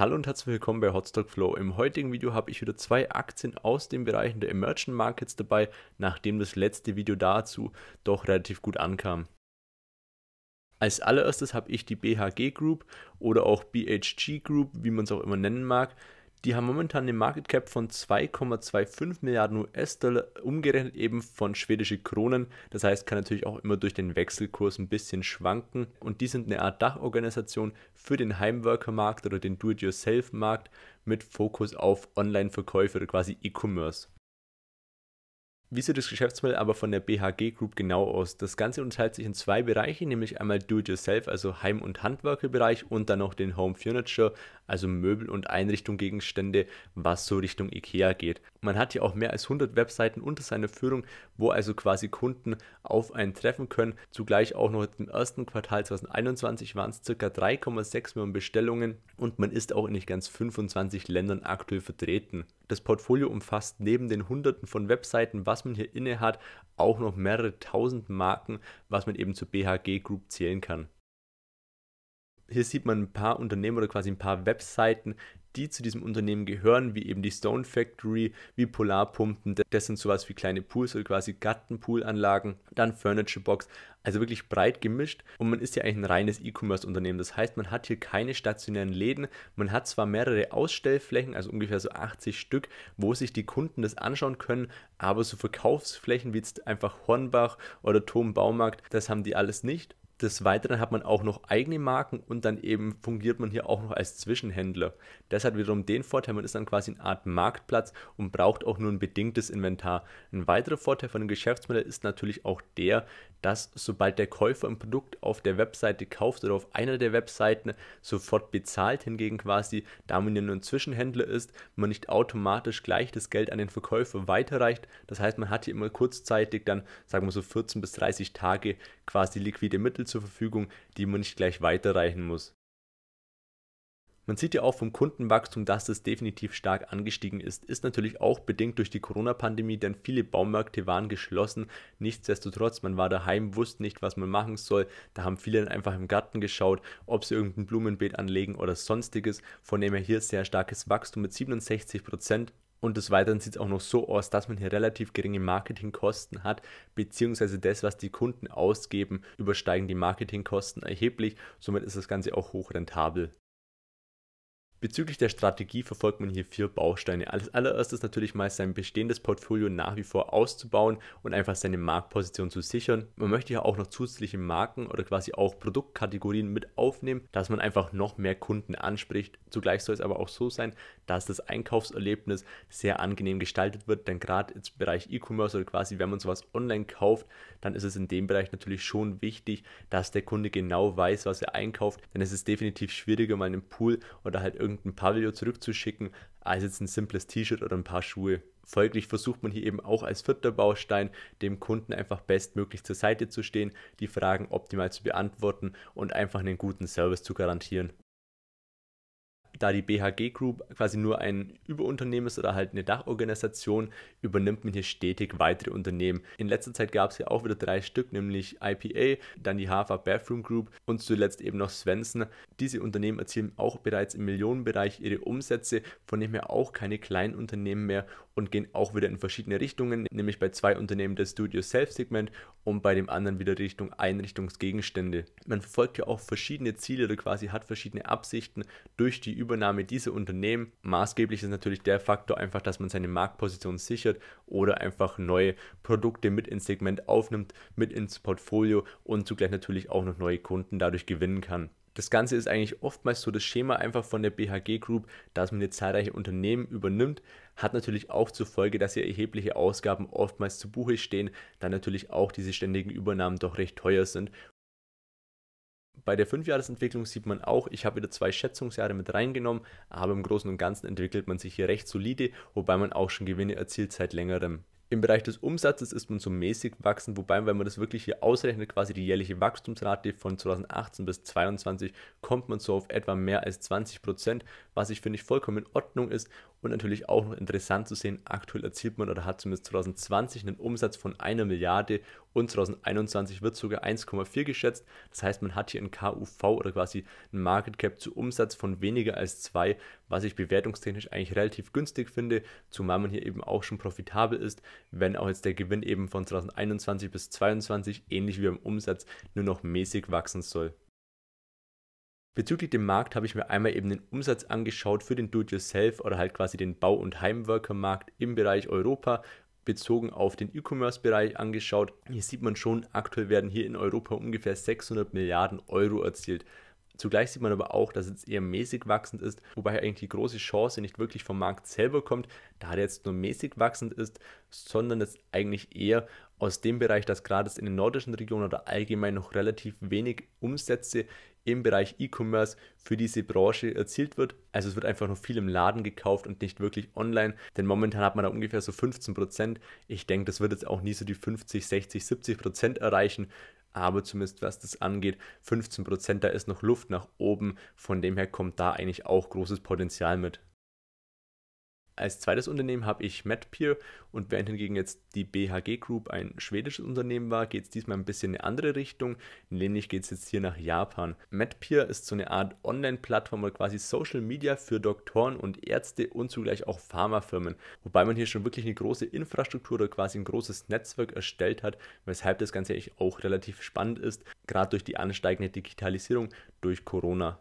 Hallo und herzlich willkommen bei Hotstock Flow. Im heutigen Video habe ich wieder zwei Aktien aus den Bereichen der Emerging Markets dabei, nachdem das letzte Video dazu doch relativ gut ankam. Als allererstes habe ich die BHG Group oder auch BHG Group, wie man es auch immer nennen mag. Die haben momentan eine Market Cap von 2,25 Milliarden US-Dollar, umgerechnet eben von schwedische Kronen. Das heißt, kann natürlich auch immer durch den Wechselkurs ein bisschen schwanken. Und die sind eine Art Dachorganisation für den Heimworker-Markt oder den Do-it-yourself-Markt mit Fokus auf Online-Verkäufe oder quasi E-Commerce. Wie sieht das Geschäftsmodell aber von der BHG Group genau aus? Das Ganze unterteilt sich in zwei Bereiche, nämlich einmal Do-it-yourself, also Heim- und Handwerkerbereich und dann noch den Home Furniture, also Möbel und Gegenstände, was so Richtung IKEA geht. Man hat hier auch mehr als 100 Webseiten unter seiner Führung, wo also quasi Kunden auf einen treffen können. Zugleich auch noch im ersten Quartal 2021 waren es ca. 3,6 Millionen Bestellungen und man ist auch in nicht ganz 25 Ländern aktuell vertreten. Das Portfolio umfasst neben den Hunderten von Webseiten, was man hier inne hat, auch noch mehrere tausend Marken, was man eben zur BHG Group zählen kann hier sieht man ein paar Unternehmen oder quasi ein paar Webseiten, die zu diesem Unternehmen gehören, wie eben die Stone Factory, wie Polarpumpen, das sind sowas wie kleine Pools oder quasi Gartenpoolanlagen, dann Furniture Box, also wirklich breit gemischt und man ist ja eigentlich ein reines E-Commerce-Unternehmen. Das heißt, man hat hier keine stationären Läden, man hat zwar mehrere Ausstellflächen, also ungefähr so 80 Stück, wo sich die Kunden das anschauen können, aber so Verkaufsflächen wie jetzt einfach Hornbach oder Turm Baumarkt, das haben die alles nicht. Des Weiteren hat man auch noch eigene Marken und dann eben fungiert man hier auch noch als Zwischenhändler. Das hat wiederum den Vorteil, man ist dann quasi eine Art Marktplatz und braucht auch nur ein bedingtes Inventar. Ein weiterer Vorteil von dem Geschäftsmodell ist natürlich auch der, dass sobald der Käufer ein Produkt auf der Webseite kauft oder auf einer der Webseiten sofort bezahlt, hingegen quasi, da man ja nur ein Zwischenhändler ist, man nicht automatisch gleich das Geld an den Verkäufer weiterreicht. Das heißt, man hat hier immer kurzzeitig dann, sagen wir so 14 bis 30 Tage quasi liquide Mittel zur Verfügung, die man nicht gleich weiterreichen muss. Man sieht ja auch vom Kundenwachstum, dass das definitiv stark angestiegen ist. Ist natürlich auch bedingt durch die Corona-Pandemie, denn viele Baumärkte waren geschlossen. Nichtsdestotrotz, man war daheim, wusste nicht, was man machen soll. Da haben viele dann einfach im Garten geschaut, ob sie irgendein Blumenbeet anlegen oder sonstiges. Von dem her hier sehr starkes Wachstum mit 67 Prozent. Und des Weiteren sieht es auch noch so aus, dass man hier relativ geringe Marketingkosten hat, beziehungsweise das, was die Kunden ausgeben, übersteigen die Marketingkosten erheblich. Somit ist das Ganze auch hochrentabel. Bezüglich der Strategie verfolgt man hier vier Bausteine. Als allererstes natürlich mal sein bestehendes Portfolio nach wie vor auszubauen und einfach seine Marktposition zu sichern. Man möchte ja auch noch zusätzliche Marken oder quasi auch Produktkategorien mit aufnehmen, dass man einfach noch mehr Kunden anspricht. Zugleich soll es aber auch so sein, dass das Einkaufserlebnis sehr angenehm gestaltet wird, denn gerade im Bereich E-Commerce oder quasi wenn man sowas online kauft, dann ist es in dem Bereich natürlich schon wichtig, dass der Kunde genau weiß, was er einkauft, denn es ist definitiv schwieriger, mal einen Pool oder halt irgendwie irgendein Pavillon zurückzuschicken, als jetzt ein simples T-Shirt oder ein paar Schuhe. Folglich versucht man hier eben auch als vierter Baustein dem Kunden einfach bestmöglich zur Seite zu stehen, die Fragen optimal zu beantworten und einfach einen guten Service zu garantieren. Da die BHG Group quasi nur ein Überunternehmen ist oder halt eine Dachorganisation, übernimmt man hier stetig weitere Unternehmen. In letzter Zeit gab es ja auch wieder drei Stück, nämlich IPA, dann die Hafer Bathroom Group und zuletzt eben noch Svensson. Diese Unternehmen erzielen auch bereits im Millionenbereich ihre Umsätze, von dem her auch keine kleinen Unternehmen mehr und gehen auch wieder in verschiedene Richtungen, nämlich bei zwei Unternehmen das Studio Self segment und bei dem anderen wieder Richtung Einrichtungsgegenstände. Man verfolgt ja auch verschiedene Ziele oder quasi hat verschiedene Absichten durch die Übernahme Übernahme dieser Unternehmen. Maßgeblich ist natürlich der Faktor einfach, dass man seine Marktposition sichert oder einfach neue Produkte mit ins Segment aufnimmt, mit ins Portfolio und zugleich natürlich auch noch neue Kunden dadurch gewinnen kann. Das Ganze ist eigentlich oftmals so das Schema einfach von der BHG Group, dass man jetzt zahlreiche Unternehmen übernimmt, hat natürlich auch zur Folge, dass hier erhebliche Ausgaben oftmals zu Buche stehen, da natürlich auch diese ständigen Übernahmen doch recht teuer sind bei der Fünfjahresentwicklung sieht man auch, ich habe wieder zwei Schätzungsjahre mit reingenommen, aber im Großen und Ganzen entwickelt man sich hier recht solide, wobei man auch schon Gewinne erzielt seit längerem. Im Bereich des Umsatzes ist man so mäßig wachsen, wobei, wenn man das wirklich hier ausrechnet, quasi die jährliche Wachstumsrate von 2018 bis 2022, kommt man so auf etwa mehr als 20 Prozent, was ich finde ich vollkommen in Ordnung ist und natürlich auch noch interessant zu sehen. Aktuell erzielt man oder hat zumindest 2020 einen Umsatz von einer Milliarde und 2021 wird sogar 1,4 geschätzt. Das heißt, man hat hier ein KUV oder quasi ein Market Cap zu Umsatz von weniger als zwei, was ich bewertungstechnisch eigentlich relativ günstig finde, zumal man hier eben auch schon profitabel ist, wenn auch jetzt der Gewinn eben von 2021 bis 2022 ähnlich wie beim Umsatz nur noch mäßig wachsen soll. Bezüglich dem Markt habe ich mir einmal eben den Umsatz angeschaut für den Do-it-yourself oder halt quasi den Bau- und Heimworker-Markt im Bereich Europa bezogen auf den E-Commerce-Bereich angeschaut. Hier sieht man schon, aktuell werden hier in Europa ungefähr 600 Milliarden Euro erzielt. Zugleich sieht man aber auch, dass es eher mäßig wachsend ist, wobei eigentlich die große Chance nicht wirklich vom Markt selber kommt, da er jetzt nur mäßig wachsend ist, sondern es eigentlich eher aus dem Bereich, dass gerade in den nordischen Regionen oder allgemein noch relativ wenig Umsätze im Bereich E-Commerce für diese Branche erzielt wird. Also es wird einfach noch viel im Laden gekauft und nicht wirklich online, denn momentan hat man da ungefähr so 15 Prozent. Ich denke, das wird jetzt auch nie so die 50, 60, 70 Prozent erreichen aber zumindest was das angeht, 15 da ist noch Luft nach oben. Von dem her kommt da eigentlich auch großes Potenzial mit. Als zweites Unternehmen habe ich MedPeer und während hingegen jetzt die BHG Group ein schwedisches Unternehmen war, geht es diesmal ein bisschen in eine andere Richtung, nämlich geht es jetzt hier nach Japan. MedPeer ist so eine Art Online-Plattform oder quasi Social Media für Doktoren und Ärzte und zugleich auch Pharmafirmen, wobei man hier schon wirklich eine große Infrastruktur oder quasi ein großes Netzwerk erstellt hat, weshalb das Ganze eigentlich auch relativ spannend ist, gerade durch die ansteigende Digitalisierung durch Corona.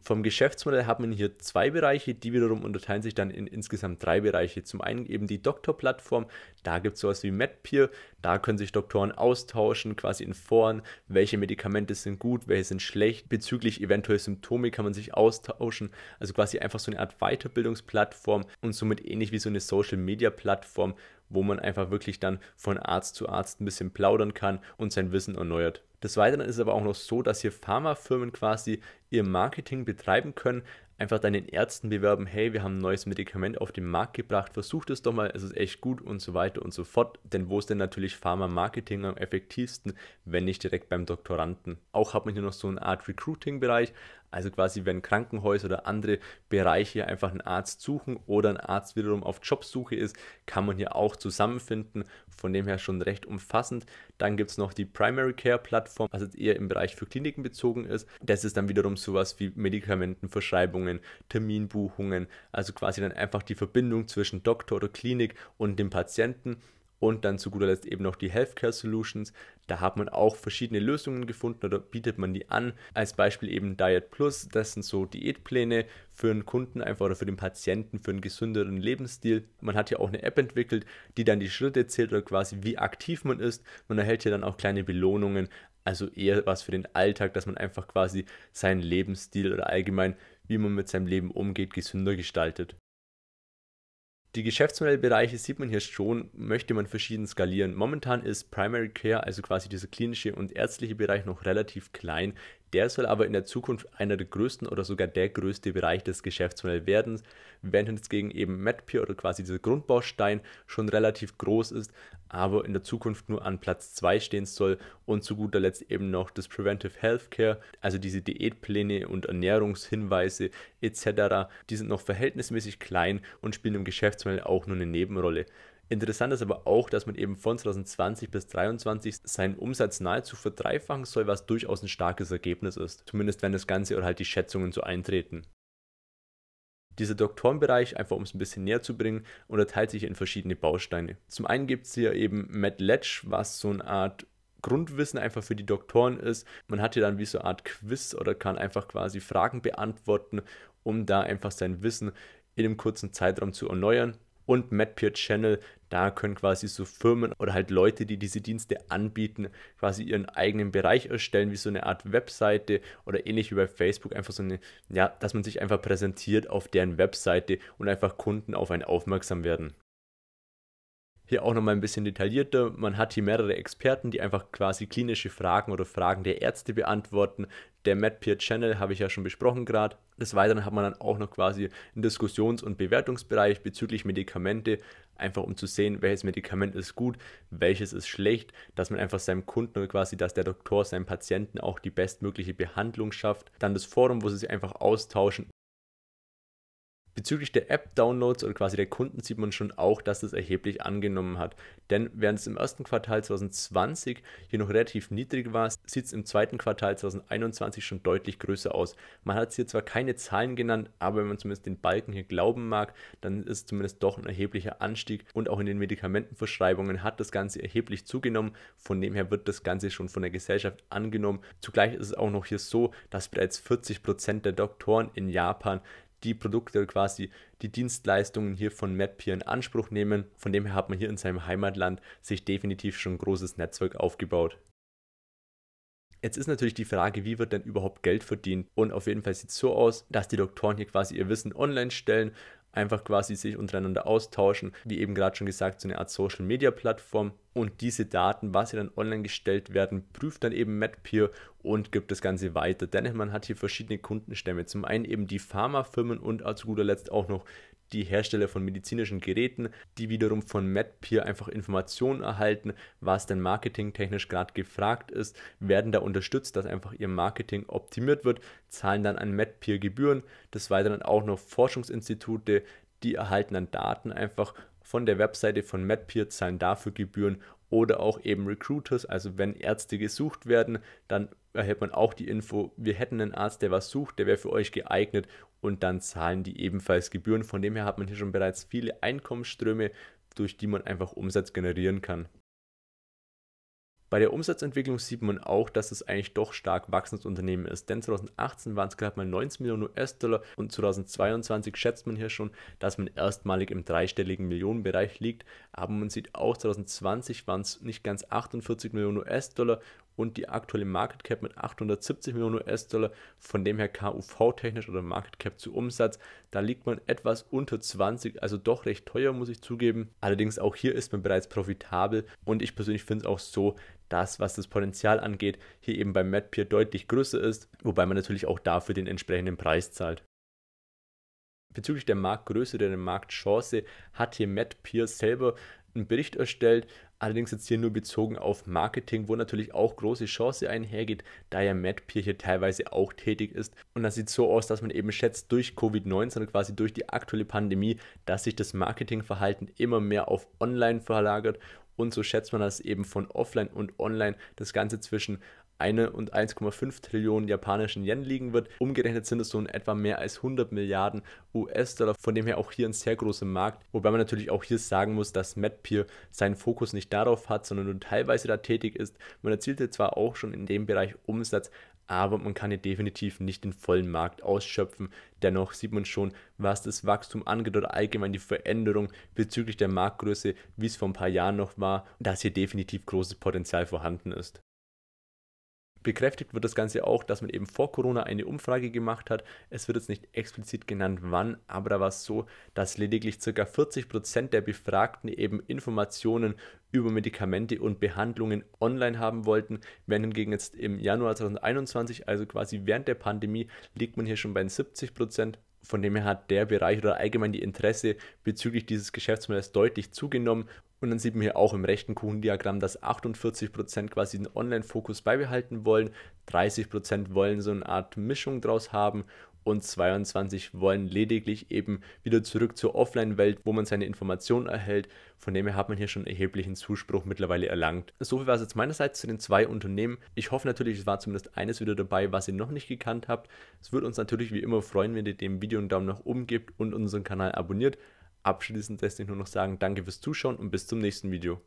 Vom Geschäftsmodell hat man hier zwei Bereiche, die wiederum unterteilen sich dann in insgesamt drei Bereiche. Zum einen eben die Doktorplattform, da gibt es sowas wie MedPeer, da können sich Doktoren austauschen, quasi in Foren, welche Medikamente sind gut, welche sind schlecht, bezüglich eventuell Symptome kann man sich austauschen, also quasi einfach so eine Art Weiterbildungsplattform und somit ähnlich wie so eine Social-Media-Plattform, wo man einfach wirklich dann von Arzt zu Arzt ein bisschen plaudern kann und sein Wissen erneuert. Des Weiteren ist es aber auch noch so, dass hier Pharmafirmen quasi ihr Marketing betreiben können, einfach dann den Ärzten bewerben, hey, wir haben ein neues Medikament auf den Markt gebracht, versucht es doch mal, es ist echt gut und so weiter und so fort. Denn wo ist denn natürlich Pharma-Marketing am effektivsten, wenn nicht direkt beim Doktoranden? Auch hat man hier noch so eine Art Recruiting-Bereich, also quasi, wenn Krankenhäuser oder andere Bereiche einfach einen Arzt suchen oder ein Arzt wiederum auf Jobsuche ist, kann man hier auch zusammenfinden. Von dem her schon recht umfassend. Dann gibt es noch die Primary Care Plattform, was jetzt eher im Bereich für Kliniken bezogen ist. Das ist dann wiederum sowas wie Medikamentenverschreibungen, Terminbuchungen, also quasi dann einfach die Verbindung zwischen Doktor oder Klinik und dem Patienten. Und dann zu guter Letzt eben noch die Healthcare Solutions. Da hat man auch verschiedene Lösungen gefunden oder bietet man die an. Als Beispiel eben Diet Plus. Das sind so Diätpläne für einen Kunden einfach oder für den Patienten, für einen gesünderen Lebensstil. Man hat ja auch eine App entwickelt, die dann die Schritte zählt oder quasi wie aktiv man ist. Man erhält ja dann auch kleine Belohnungen. Also eher was für den Alltag, dass man einfach quasi seinen Lebensstil oder allgemein, wie man mit seinem Leben umgeht, gesünder gestaltet die Geschäftsmodellbereiche sieht man hier schon, möchte man verschieden skalieren. Momentan ist Primary Care, also quasi dieser klinische und ärztliche Bereich, noch relativ klein. Der soll aber in der Zukunft einer der größten oder sogar der größte Bereich des Geschäftsmodells werden, während hingegen eben MatPeer oder quasi dieser Grundbaustein schon relativ groß ist, aber in der Zukunft nur an Platz 2 stehen soll und zu guter Letzt eben noch das Preventive Healthcare, also diese Diätpläne und Ernährungshinweise etc., die sind noch verhältnismäßig klein und spielen im Geschäftsmodell auch nur eine Nebenrolle. Interessant ist aber auch, dass man eben von 2020 bis 2023 seinen Umsatz nahezu verdreifachen soll, was durchaus ein starkes Ergebnis ist. Zumindest wenn das Ganze oder halt die Schätzungen so eintreten. Dieser Doktorenbereich, einfach um es ein bisschen näher zu bringen, unterteilt sich in verschiedene Bausteine. Zum einen gibt es hier eben Matt Ledge, was so eine Art Grundwissen einfach für die Doktoren ist. Man hat hier dann wie so eine Art Quiz oder kann einfach quasi Fragen beantworten, um da einfach sein Wissen in einem kurzen Zeitraum zu erneuern. Und Matt Peer Channel, da können quasi so Firmen oder halt Leute, die diese Dienste anbieten, quasi ihren eigenen Bereich erstellen, wie so eine Art Webseite oder ähnlich wie bei Facebook, einfach so eine, ja, dass man sich einfach präsentiert auf deren Webseite und einfach Kunden auf einen aufmerksam werden hier auch nochmal ein bisschen detaillierter. Man hat hier mehrere Experten, die einfach quasi klinische Fragen oder Fragen der Ärzte beantworten. Der MedPeer-Channel habe ich ja schon besprochen gerade. Des Weiteren hat man dann auch noch quasi einen Diskussions- und Bewertungsbereich bezüglich Medikamente, einfach um zu sehen, welches Medikament ist gut, welches ist schlecht, dass man einfach seinem Kunden oder quasi, dass der Doktor seinem Patienten auch die bestmögliche Behandlung schafft. Dann das Forum, wo sie sich einfach austauschen Bezüglich der App-Downloads oder quasi der Kunden sieht man schon auch, dass das erheblich angenommen hat. Denn während es im ersten Quartal 2020 hier noch relativ niedrig war, sieht es im zweiten Quartal 2021 schon deutlich größer aus. Man hat hier zwar keine Zahlen genannt, aber wenn man zumindest den Balken hier glauben mag, dann ist es zumindest doch ein erheblicher Anstieg und auch in den Medikamentenverschreibungen hat das Ganze erheblich zugenommen. Von dem her wird das Ganze schon von der Gesellschaft angenommen. Zugleich ist es auch noch hier so, dass bereits 40% Prozent der Doktoren in Japan die Produkte oder quasi die Dienstleistungen hier von MapPeer in Anspruch nehmen. Von dem her hat man hier in seinem Heimatland sich definitiv schon ein großes Netzwerk aufgebaut. Jetzt ist natürlich die Frage, wie wird denn überhaupt Geld verdient? Und auf jeden Fall sieht es so aus, dass die Doktoren hier quasi ihr Wissen online stellen, einfach quasi sich untereinander austauschen, wie eben gerade schon gesagt, so eine Art Social Media Plattform und diese Daten, was sie dann online gestellt werden, prüft dann eben MedPeer und gibt das Ganze weiter. Denn man hat hier verschiedene Kundenstämme. Zum einen eben die Pharmafirmen und zu guter Letzt auch noch die Hersteller von medizinischen Geräten, die wiederum von MedPeer einfach Informationen erhalten, was denn marketingtechnisch gerade gefragt ist, werden da unterstützt, dass einfach ihr Marketing optimiert wird, zahlen dann an MedPeer Gebühren, des Weiteren auch noch Forschungsinstitute, die erhalten dann Daten einfach von der Webseite von MedPeer, zahlen dafür Gebühren oder auch eben Recruiters, also wenn Ärzte gesucht werden, dann erhält man auch die Info, wir hätten einen Arzt, der was sucht, der wäre für euch geeignet und dann zahlen die ebenfalls Gebühren. Von dem her hat man hier schon bereits viele Einkommensströme, durch die man einfach Umsatz generieren kann. Bei der Umsatzentwicklung sieht man auch, dass es eigentlich doch stark wachsendes Unternehmen ist, denn 2018 waren es gerade mal 19 Millionen US-Dollar und 2022 schätzt man hier schon, dass man erstmalig im dreistelligen Millionenbereich liegt, aber man sieht auch, 2020 waren es nicht ganz 48 Millionen US-Dollar und die aktuelle Market Cap mit 870 Millionen US-Dollar. Von dem her KUV-technisch oder Market Cap zu Umsatz, da liegt man etwas unter 20, also doch recht teuer, muss ich zugeben. Allerdings auch hier ist man bereits profitabel und ich persönlich finde es auch so, dass, was das Potenzial angeht, hier eben beim MadPeer deutlich größer ist, wobei man natürlich auch dafür den entsprechenden Preis zahlt. Bezüglich der Marktgröße oder der Marktchance hat hier Matt Pierce selber einen Bericht erstellt, allerdings jetzt hier nur bezogen auf Marketing, wo natürlich auch große Chance einhergeht, da ja MedPeer hier teilweise auch tätig ist. Und das sieht so aus, dass man eben schätzt, durch Covid-19, quasi durch die aktuelle Pandemie, dass sich das Marketingverhalten immer mehr auf Online verlagert und so schätzt man, das eben von Offline und Online das Ganze zwischen eine und 1,5 Trillionen japanischen Yen liegen wird. Umgerechnet sind es so in etwa mehr als 100 Milliarden US-Dollar, von dem her auch hier ein sehr großer Markt. Wobei man natürlich auch hier sagen muss, dass MedPeer seinen Fokus nicht darauf hat, sondern nur teilweise da tätig ist. Man erzielte zwar auch schon in dem Bereich Umsatz, aber man kann hier definitiv nicht den vollen Markt ausschöpfen. Dennoch sieht man schon, was das Wachstum angeht oder allgemein die Veränderung bezüglich der Marktgröße, wie es vor ein paar Jahren noch war, dass hier definitiv großes Potenzial vorhanden ist. Bekräftigt wird das Ganze auch, dass man eben vor Corona eine Umfrage gemacht hat. Es wird jetzt nicht explizit genannt, wann, aber da war es so, dass lediglich ca. 40% Prozent der Befragten eben Informationen über Medikamente und Behandlungen online haben wollten, während hingegen jetzt im Januar 2021, also quasi während der Pandemie, liegt man hier schon bei 70%. Prozent. Von dem her hat der Bereich oder allgemein die Interesse bezüglich dieses Geschäftsmodells deutlich zugenommen und dann sieht man hier auch im rechten Kuchendiagramm, dass 48% quasi den Online-Fokus beibehalten wollen, 30% wollen so eine Art Mischung draus haben und 22 wollen lediglich eben wieder zurück zur Offline-Welt, wo man seine Informationen erhält. Von dem her hat man hier schon erheblichen Zuspruch mittlerweile erlangt. So viel war es jetzt meinerseits zu den zwei Unternehmen. Ich hoffe natürlich, es war zumindest eines wieder dabei, was ihr noch nicht gekannt habt. Es würde uns natürlich wie immer freuen, wenn ihr dem Video einen Daumen nach oben gebt und unseren Kanal abonniert. Abschließend lässt sich nur noch sagen, danke fürs Zuschauen und bis zum nächsten Video.